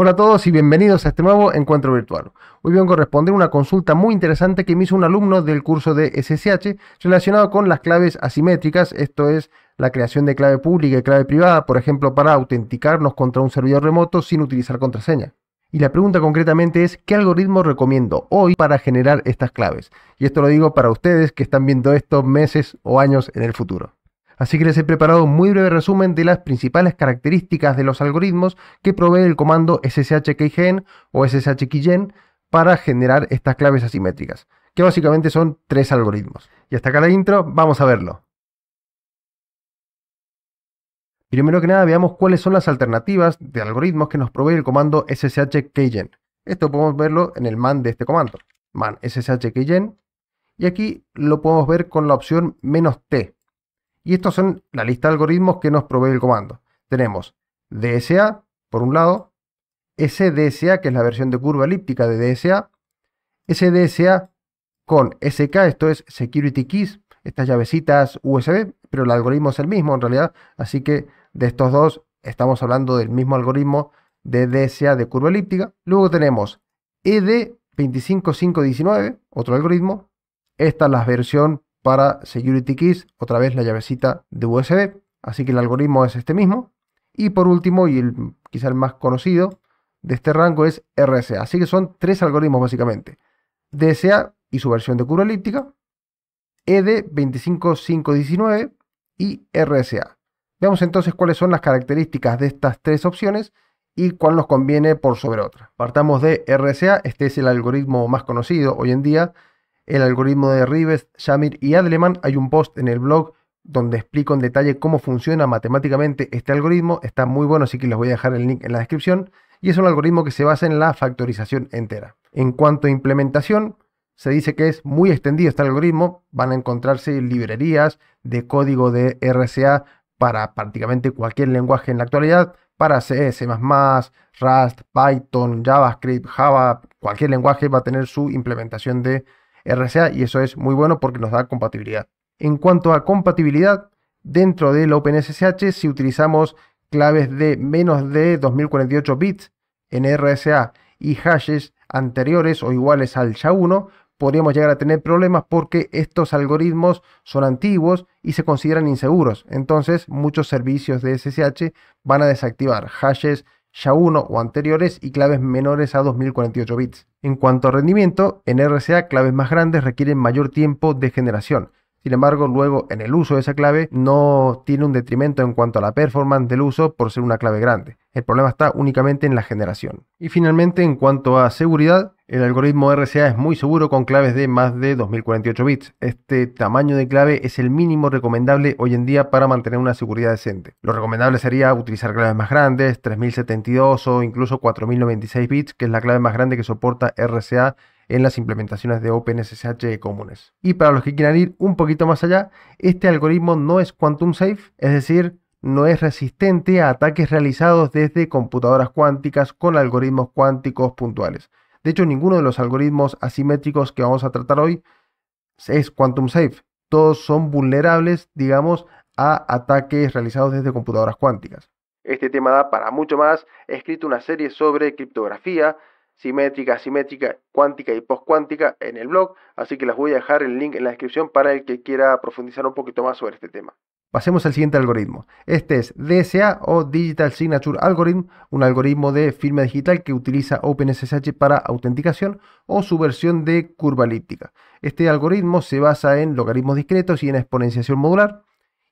Hola a todos y bienvenidos a este nuevo encuentro virtual. Hoy vengo a responder una consulta muy interesante que me hizo un alumno del curso de SSH relacionado con las claves asimétricas, esto es la creación de clave pública y clave privada, por ejemplo, para autenticarnos contra un servidor remoto sin utilizar contraseña. Y la pregunta concretamente es, ¿qué algoritmo recomiendo hoy para generar estas claves? Y esto lo digo para ustedes que están viendo esto meses o años en el futuro. Así que les he preparado un muy breve resumen de las principales características de los algoritmos que provee el comando sshkgen o ssh-keygen para generar estas claves asimétricas, que básicamente son tres algoritmos. Y hasta acá la intro, vamos a verlo. Primero que nada veamos cuáles son las alternativas de algoritmos que nos provee el comando ssh-keygen. Esto podemos verlo en el man de este comando, man sshkgen, y aquí lo podemos ver con la opción "-t", y estos son la lista de algoritmos que nos provee el comando. Tenemos DSA, por un lado, SDSA, que es la versión de curva elíptica de DSA, SDSA con SK, esto es Security Keys, estas llavecitas USB, pero el algoritmo es el mismo en realidad, así que de estos dos estamos hablando del mismo algoritmo de DSA de curva elíptica. Luego tenemos ED25519, otro algoritmo, esta es la versión para Security Keys, otra vez la llavecita de USB. Así que el algoritmo es este mismo. Y por último, y el, quizá el más conocido de este rango es RSA. Así que son tres algoritmos básicamente. DSA y su versión de curva elíptica, ED 25519 y RSA. Veamos entonces cuáles son las características de estas tres opciones y cuál nos conviene por sobre otra. Partamos de RSA, este es el algoritmo más conocido hoy en día, el algoritmo de Rives, Shamir y Adleman. Hay un post en el blog donde explico en detalle cómo funciona matemáticamente este algoritmo. Está muy bueno, así que les voy a dejar el link en la descripción. Y es un algoritmo que se basa en la factorización entera. En cuanto a implementación, se dice que es muy extendido este algoritmo. Van a encontrarse librerías de código de RCA para prácticamente cualquier lenguaje en la actualidad, para C, Rust, Python, JavaScript, Java, cualquier lenguaje va a tener su implementación de RSA y eso es muy bueno porque nos da compatibilidad. En cuanto a compatibilidad, dentro del OpenSSH, si utilizamos claves de menos de 2048 bits en RSA y hashes anteriores o iguales al SHA-1, podríamos llegar a tener problemas porque estos algoritmos son antiguos y se consideran inseguros. Entonces, muchos servicios de SSH van a desactivar hashes SHA-1 o anteriores y claves menores a 2048 bits. En cuanto a rendimiento, en RCA claves más grandes requieren mayor tiempo de generación, sin embargo, luego en el uso de esa clave no tiene un detrimento en cuanto a la performance del uso por ser una clave grande. El problema está únicamente en la generación. Y finalmente, en cuanto a seguridad, el algoritmo RCA es muy seguro con claves de más de 2048 bits. Este tamaño de clave es el mínimo recomendable hoy en día para mantener una seguridad decente. Lo recomendable sería utilizar claves más grandes, 3072 o incluso 4096 bits, que es la clave más grande que soporta RCA en las implementaciones de OpenSSH comunes. Y para los que quieran ir un poquito más allá, este algoritmo no es quantum safe, es decir, no es resistente a ataques realizados desde computadoras cuánticas con algoritmos cuánticos puntuales. De hecho, ninguno de los algoritmos asimétricos que vamos a tratar hoy es quantum safe. Todos son vulnerables, digamos, a ataques realizados desde computadoras cuánticas. Este tema da para mucho más. He escrito una serie sobre criptografía, simétrica, asimétrica, cuántica y postcuántica en el blog, así que las voy a dejar el link en la descripción para el que quiera profundizar un poquito más sobre este tema. Pasemos al siguiente algoritmo. Este es DSA o Digital Signature Algorithm, un algoritmo de firma digital que utiliza OpenSSH para autenticación o su versión de curva elíptica Este algoritmo se basa en logaritmos discretos y en exponenciación modular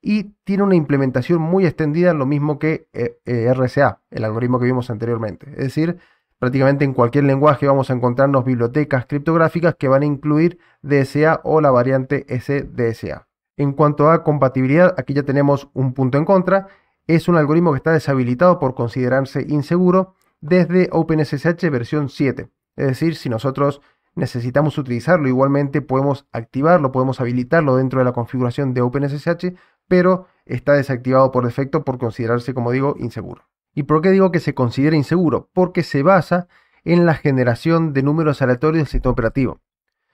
y tiene una implementación muy extendida, lo mismo que eh, eh, RSA, el algoritmo que vimos anteriormente. Es decir, Prácticamente en cualquier lenguaje vamos a encontrarnos bibliotecas criptográficas que van a incluir DSA o la variante SDSA. En cuanto a compatibilidad, aquí ya tenemos un punto en contra. Es un algoritmo que está deshabilitado por considerarse inseguro desde OpenSSH versión 7. Es decir, si nosotros necesitamos utilizarlo, igualmente podemos activarlo, podemos habilitarlo dentro de la configuración de OpenSSH, pero está desactivado por defecto por considerarse, como digo, inseguro. ¿Y por qué digo que se considera inseguro? Porque se basa en la generación de números aleatorios del sistema operativo.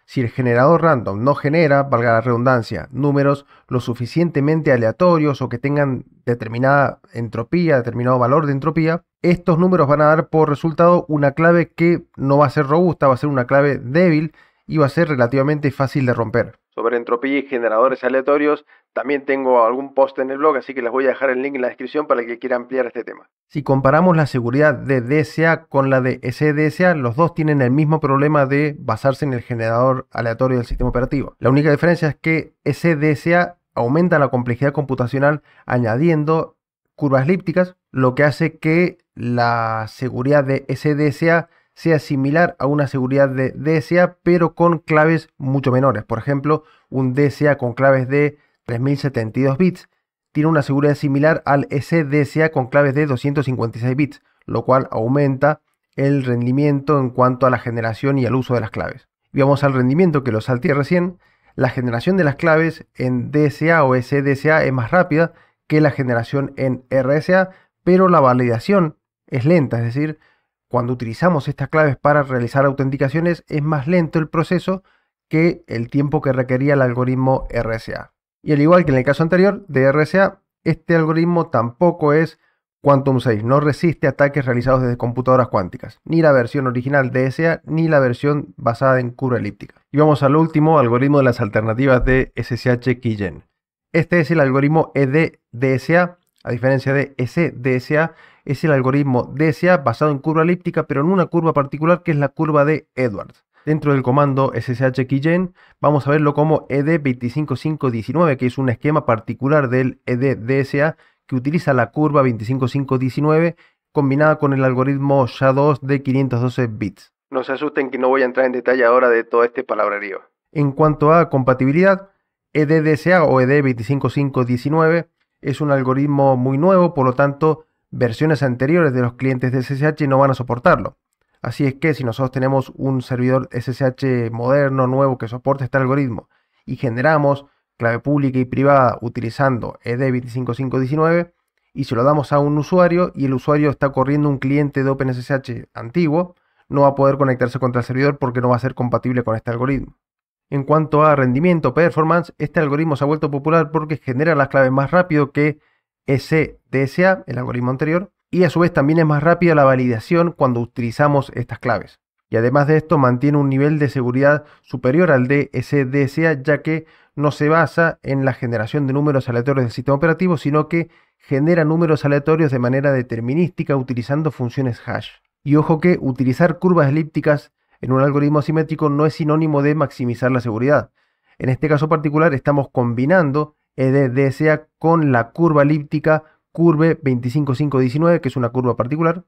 Si el generador random no genera, valga la redundancia, números lo suficientemente aleatorios o que tengan determinada entropía, determinado valor de entropía, estos números van a dar por resultado una clave que no va a ser robusta, va a ser una clave débil y va a ser relativamente fácil de romper. Sobre entropía y generadores aleatorios también tengo algún post en el blog, así que les voy a dejar el link en la descripción para que quiera ampliar este tema. Si comparamos la seguridad de DSA con la de SDSA, los dos tienen el mismo problema de basarse en el generador aleatorio del sistema operativo. La única diferencia es que SDSA aumenta la complejidad computacional añadiendo curvas elípticas, lo que hace que la seguridad de SDSA sea similar a una seguridad de DSA, pero con claves mucho menores. Por ejemplo, un DSA con claves de 3072 bits, tiene una seguridad similar al SDSA con claves de 256 bits, lo cual aumenta el rendimiento en cuanto a la generación y al uso de las claves. Y vamos al rendimiento que lo salté recién. La generación de las claves en DSA o SDSA es más rápida que la generación en RSA, pero la validación es lenta, es decir, cuando utilizamos estas claves para realizar autenticaciones es más lento el proceso que el tiempo que requería el algoritmo RSA. Y al igual que en el caso anterior de RSA, este algoritmo tampoco es Quantum 6, no resiste ataques realizados desde computadoras cuánticas, ni la versión original de SA ni la versión basada en curva elíptica. Y vamos al último algoritmo de las alternativas de SSH Keygen. Este es el algoritmo ED-DSA, a diferencia de SDSA, es el algoritmo DSA basado en curva elíptica, pero en una curva particular que es la curva de Edwards. Dentro del comando SSH Keygen vamos a verlo como ED25519, que es un esquema particular del EDDSA que utiliza la curva 25519 combinada con el algoritmo SHA-2 de 512 bits. No se asusten que no voy a entrar en detalle ahora de todo este palabrerío. En cuanto a compatibilidad, EDDSA o ED25519 es un algoritmo muy nuevo, por lo tanto, versiones anteriores de los clientes de SSH no van a soportarlo. Así es que si nosotros tenemos un servidor SSH moderno, nuevo, que soporte este algoritmo y generamos clave pública y privada utilizando ED25519 y se lo damos a un usuario y el usuario está corriendo un cliente de OpenSSH antiguo, no va a poder conectarse contra el servidor porque no va a ser compatible con este algoritmo. En cuanto a rendimiento, performance, este algoritmo se ha vuelto popular porque genera las claves más rápido que e SDSA, el algoritmo anterior, y a su vez también es más rápida la validación cuando utilizamos estas claves. Y además de esto mantiene un nivel de seguridad superior al de SDSA ya que no se basa en la generación de números aleatorios del sistema operativo, sino que genera números aleatorios de manera determinística utilizando funciones hash. Y ojo que utilizar curvas elípticas en un algoritmo asimétrico no es sinónimo de maximizar la seguridad. En este caso particular estamos combinando EDDSA con la curva elíptica curve 25519, que es una curva particular,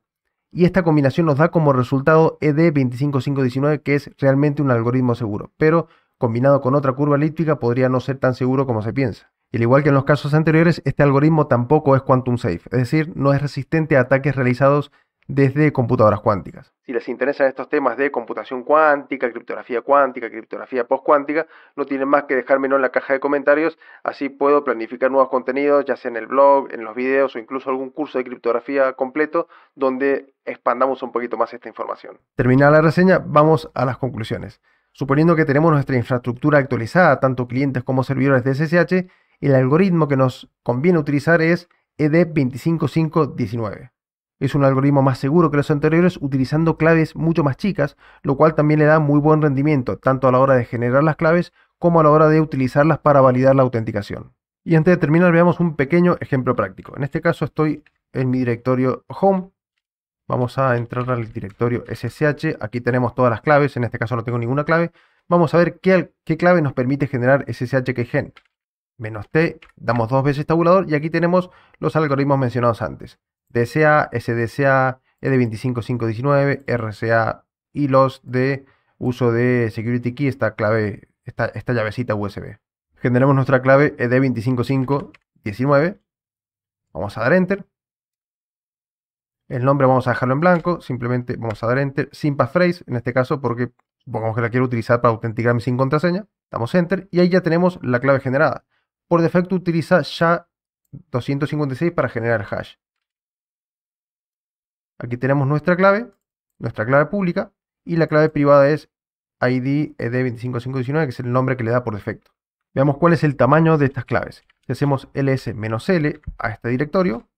y esta combinación nos da como resultado ED25519, que es realmente un algoritmo seguro, pero combinado con otra curva elíptica podría no ser tan seguro como se piensa. Y al igual que en los casos anteriores, este algoritmo tampoco es quantum safe, es decir, no es resistente a ataques realizados desde computadoras cuánticas. Si les interesan estos temas de computación cuántica, criptografía cuántica, criptografía postcuántica, no tienen más que dejármelo en la caja de comentarios, así puedo planificar nuevos contenidos, ya sea en el blog, en los videos o incluso algún curso de criptografía completo donde expandamos un poquito más esta información. Terminada la reseña, vamos a las conclusiones. Suponiendo que tenemos nuestra infraestructura actualizada, tanto clientes como servidores de SSH, el algoritmo que nos conviene utilizar es ed 25519. Es un algoritmo más seguro que los anteriores utilizando claves mucho más chicas, lo cual también le da muy buen rendimiento, tanto a la hora de generar las claves como a la hora de utilizarlas para validar la autenticación. Y antes de terminar veamos un pequeño ejemplo práctico. En este caso estoy en mi directorio home. Vamos a entrar al directorio SSH. Aquí tenemos todas las claves. En este caso no tengo ninguna clave. Vamos a ver qué, qué clave nos permite generar SSH gen. Menos T, damos dos veces tabulador y aquí tenemos los algoritmos mencionados antes. DSA, SDSA, ED25519, RCA y los de uso de Security Key, esta clave, esta, esta llavecita USB. Generamos nuestra clave ED25519. Vamos a dar Enter. El nombre vamos a dejarlo en blanco, simplemente vamos a dar Enter sin passphrase, en este caso porque supongamos que la quiero utilizar para autenticarme sin contraseña. Damos Enter y ahí ya tenemos la clave generada. Por defecto utiliza SHA-256 para generar hash. Aquí tenemos nuestra clave, nuestra clave pública, y la clave privada es ID 25519 e que es el nombre que le da por defecto. Veamos cuál es el tamaño de estas claves. Si hacemos ls-l a este directorio,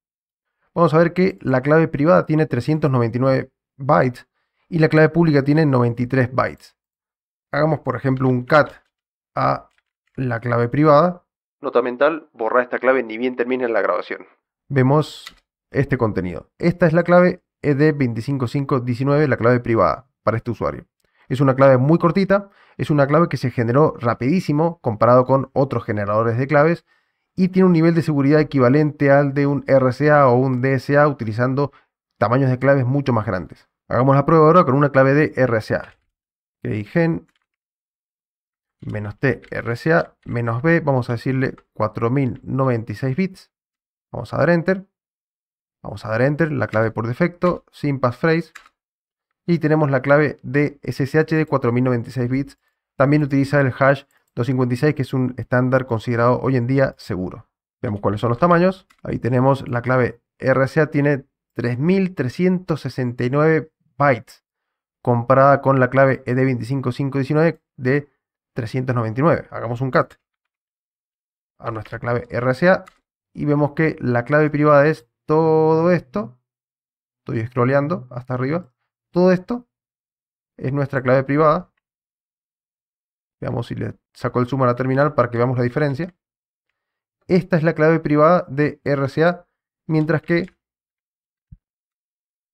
vamos a ver que la clave privada tiene 399 bytes y la clave pública tiene 93 bytes. Hagamos, por ejemplo, un cat a la clave privada. Nota mental, borra esta clave ni bien termine la grabación. Vemos este contenido. Esta es la clave ED25519, la clave privada para este usuario. Es una clave muy cortita, es una clave que se generó rapidísimo comparado con otros generadores de claves y tiene un nivel de seguridad equivalente al de un RSA o un DSA utilizando tamaños de claves mucho más grandes. Hagamos la prueba ahora con una clave de RSA. gen menos T RSA menos B, vamos a decirle 4096 bits. Vamos a dar enter. Vamos a dar Enter, la clave por defecto, sin passphrase. Y tenemos la clave de SSH de 4096 bits. También utiliza el hash 256, que es un estándar considerado hoy en día seguro. Vemos cuáles son los tamaños. Ahí tenemos la clave RSA, tiene 3369 bytes, comparada con la clave ED25519 de 399. Hagamos un cat a nuestra clave RSA y vemos que la clave privada es todo esto, estoy scrolleando hasta arriba, todo esto es nuestra clave privada. Veamos si le saco el sumo a la terminal para que veamos la diferencia. Esta es la clave privada de RCA, mientras que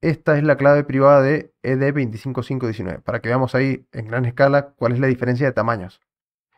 esta es la clave privada de ED25519, para que veamos ahí en gran escala cuál es la diferencia de tamaños.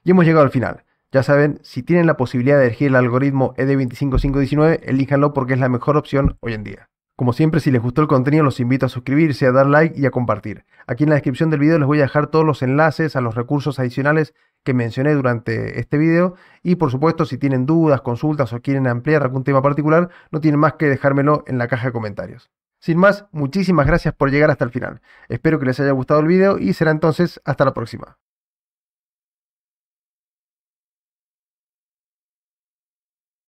Y hemos llegado al final. Ya saben, si tienen la posibilidad de elegir el algoritmo ED25519, elíjanlo porque es la mejor opción hoy en día. Como siempre, si les gustó el contenido, los invito a suscribirse, a dar like y a compartir. Aquí en la descripción del video les voy a dejar todos los enlaces a los recursos adicionales que mencioné durante este video. Y por supuesto, si tienen dudas, consultas o quieren ampliar algún tema particular, no tienen más que dejármelo en la caja de comentarios. Sin más, muchísimas gracias por llegar hasta el final. Espero que les haya gustado el video y será entonces hasta la próxima.